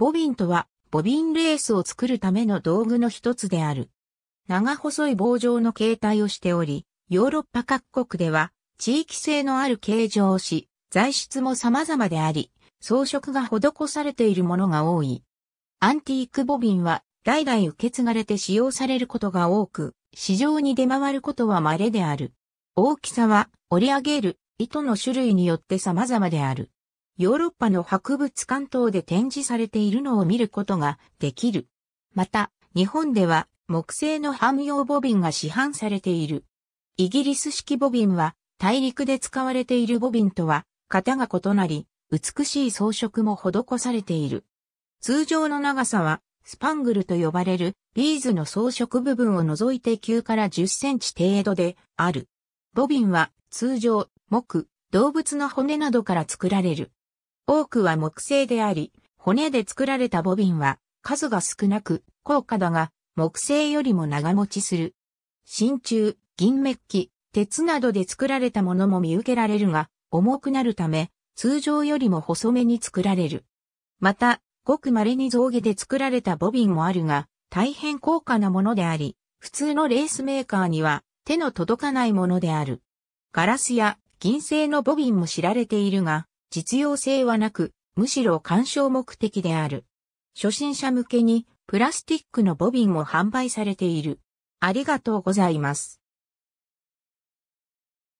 ボビンとは、ボビンレースを作るための道具の一つである。長細い棒状の形態をしており、ヨーロッパ各国では、地域性のある形状をし、材質も様々であり、装飾が施されているものが多い。アンティークボビンは、代々受け継がれて使用されることが多く、市場に出回ることは稀である。大きさは、織り上げる糸の種類によって様々である。ヨーロッパの博物館等で展示されているのを見ることができる。また、日本では木製の汎用ボビンが市販されている。イギリス式ボビンは大陸で使われているボビンとは型が異なり、美しい装飾も施されている。通常の長さはスパングルと呼ばれるビーズの装飾部分を除いて9から10センチ程度である。ボビンは通常、木、動物の骨などから作られる。多くは木製であり、骨で作られたボビンは数が少なく高価だが木製よりも長持ちする。真鍮、銀メッキ、鉄などで作られたものも見受けられるが重くなるため通常よりも細めに作られる。また、ごく稀に造毛で作られたボビンもあるが大変高価なものであり、普通のレースメーカーには手の届かないものである。ガラスや銀製のボビンも知られているが、実用性はなく、むしろ鑑賞目的である。初心者向けにプラスティックのボビンも販売されている。ありがとうございます。